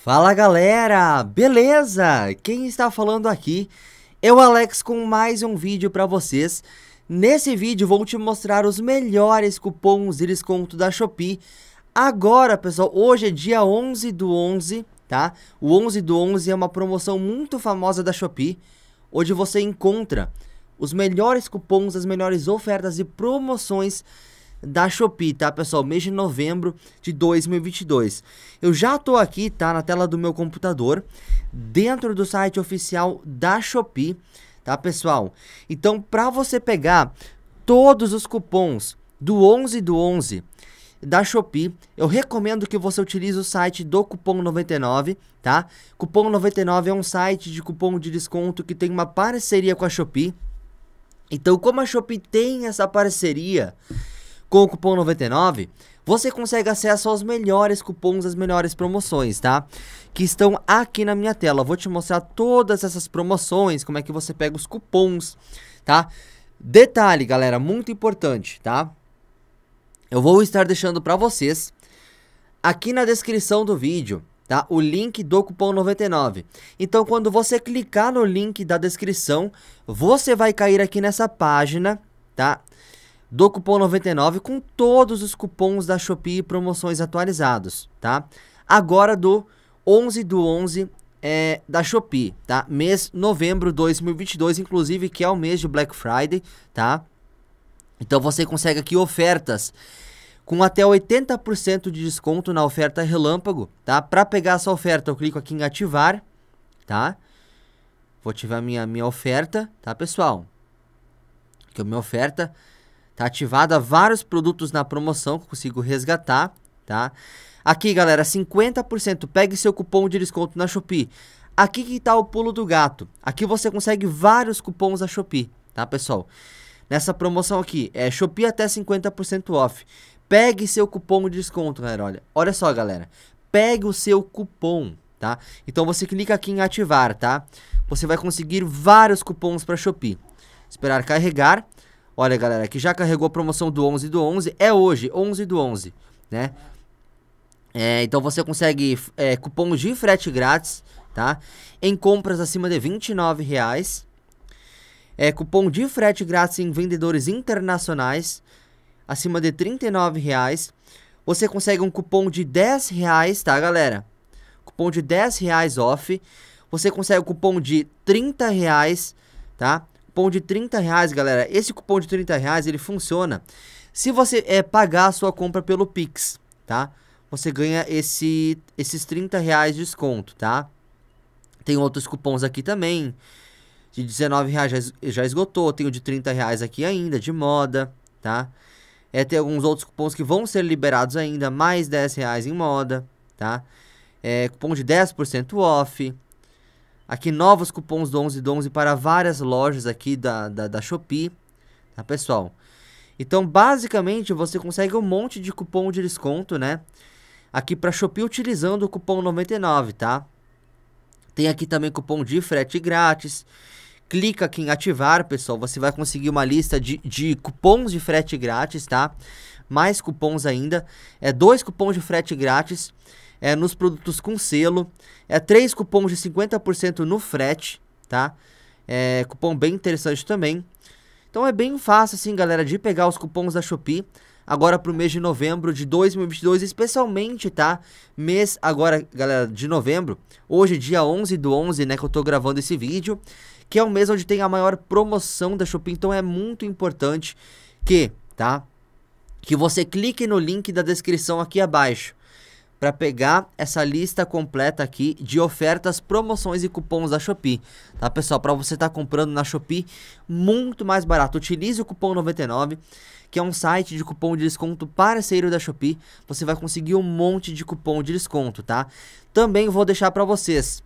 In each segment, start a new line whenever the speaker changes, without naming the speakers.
Fala galera, beleza? Quem está falando aqui é o Alex com mais um vídeo para vocês. Nesse vídeo vou te mostrar os melhores cupons de desconto da Shopee. Agora pessoal, hoje é dia 11 do 11, tá? O 11 do 11 é uma promoção muito famosa da Shopee, onde você encontra os melhores cupons, as melhores ofertas e promoções da Shopee, tá, pessoal? Mês de novembro de 2022. Eu já tô aqui, tá, na tela do meu computador, dentro do site oficial da Shopee, tá, pessoal? Então, para você pegar todos os cupons do 11 do 11 da Shopee, eu recomendo que você utilize o site do Cupom 99, tá? Cupom 99 é um site de cupom de desconto que tem uma parceria com a Shopee. Então, como a Shopee tem essa parceria com o cupom 99, você consegue acesso aos melhores cupons, as melhores promoções, tá? Que estão aqui na minha tela. vou te mostrar todas essas promoções, como é que você pega os cupons, tá? Detalhe, galera, muito importante, tá? Eu vou estar deixando para vocês aqui na descrição do vídeo, tá? O link do cupom 99. Então, quando você clicar no link da descrição, você vai cair aqui nessa página, tá? do cupom 99 com todos os cupons da Shopee e promoções atualizados, tá? Agora do 11 do 11 é, da Shopee, tá? Mês novembro 2022, inclusive, que é o mês de Black Friday, tá? Então você consegue aqui ofertas com até 80% de desconto na oferta relâmpago, tá? Para pegar essa oferta, eu clico aqui em ativar, tá? Vou ativar minha minha oferta, tá, pessoal? Que é minha oferta Tá ativada vários produtos na promoção que eu consigo resgatar, tá? Aqui, galera, 50%. Pegue seu cupom de desconto na Shopee. Aqui que tá o pulo do gato. Aqui você consegue vários cupons da Shopee, tá, pessoal? Nessa promoção aqui, é Shopee até 50% off. Pegue seu cupom de desconto, galera. Olha, olha só, galera. Pegue o seu cupom, tá? Então você clica aqui em ativar, tá? Você vai conseguir vários cupons para Shopee. Esperar carregar. Olha, galera, que já carregou a promoção do 11 do 11, é hoje, 11 do 11, né? É, então você consegue é, cupons de frete grátis, tá? Em compras acima de 29 reais. É, cupom de frete grátis em vendedores internacionais acima de 39 reais. Você consegue um cupom de 10 reais, tá, galera? Cupom de 10 reais off. Você consegue o cupom de 30 reais, tá? cupom de 30 reais, galera. Esse cupom de 30 reais, ele funciona se você é, pagar a sua compra pelo Pix, tá? Você ganha esse, esses 30 reais de desconto, tá? Tem outros cupons aqui também. De 19 reais já, já esgotou. Tem o de 30 reais aqui ainda, de moda, tá? É, tem alguns outros cupons que vão ser liberados ainda, mais 10 reais em moda, tá? É, cupom de 10% off, Aqui novos cupons do 11 do 11 para várias lojas aqui da, da, da Shopee, tá pessoal? Então basicamente você consegue um monte de cupom de desconto, né? Aqui para Shopee utilizando o cupom 99, tá? Tem aqui também cupom de frete grátis. Clica aqui em ativar, pessoal. Você vai conseguir uma lista de, de cupons de frete grátis, tá? Mais cupons ainda. É dois cupons de frete grátis é, nos produtos com selo, é 3 cupons de 50% no frete, tá? É, cupom bem interessante também. Então é bem fácil assim, galera, de pegar os cupons da Shopee agora para o mês de novembro de 2022, especialmente, tá? Mês agora, galera, de novembro, hoje dia 11 do 11, né, que eu tô gravando esse vídeo, que é o mês onde tem a maior promoção da Shopee, então é muito importante que, tá? Que você clique no link da descrição aqui abaixo para pegar essa lista completa aqui de ofertas, promoções e cupons da Shopee, tá pessoal? Para você estar tá comprando na Shopee muito mais barato. Utilize o cupom 99, que é um site de cupom de desconto parceiro da Shopee. Você vai conseguir um monte de cupom de desconto, tá? Também vou deixar para vocês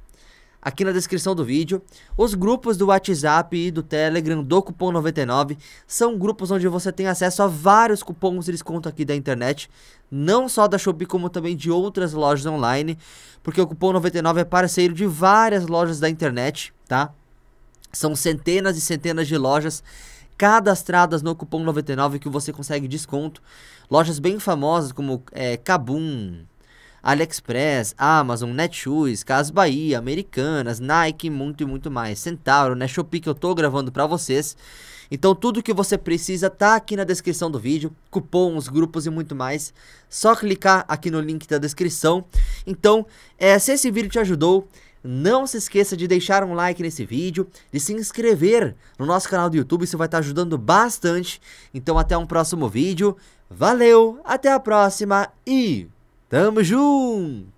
aqui na descrição do vídeo. Os grupos do WhatsApp e do Telegram do Cupom 99 são grupos onde você tem acesso a vários cupons de desconto aqui da internet, não só da Shopee como também de outras lojas online, porque o Cupom 99 é parceiro de várias lojas da internet, tá? São centenas e centenas de lojas cadastradas no cupom 99 que você consegue desconto. Lojas bem famosas como é, Kabum, AliExpress, Amazon, Netshoes, Cas Bahia, Americanas, Nike, muito e muito mais. Centauro, né? Shopee que eu tô gravando para vocês. Então tudo que você precisa tá aqui na descrição do vídeo, cupons, grupos e muito mais. Só clicar aqui no link da descrição. Então, é, se esse vídeo te ajudou, não se esqueça de deixar um like nesse vídeo, de se inscrever no nosso canal do YouTube, isso vai estar tá ajudando bastante. Então até um próximo vídeo, valeu, até a próxima e Tamo junto!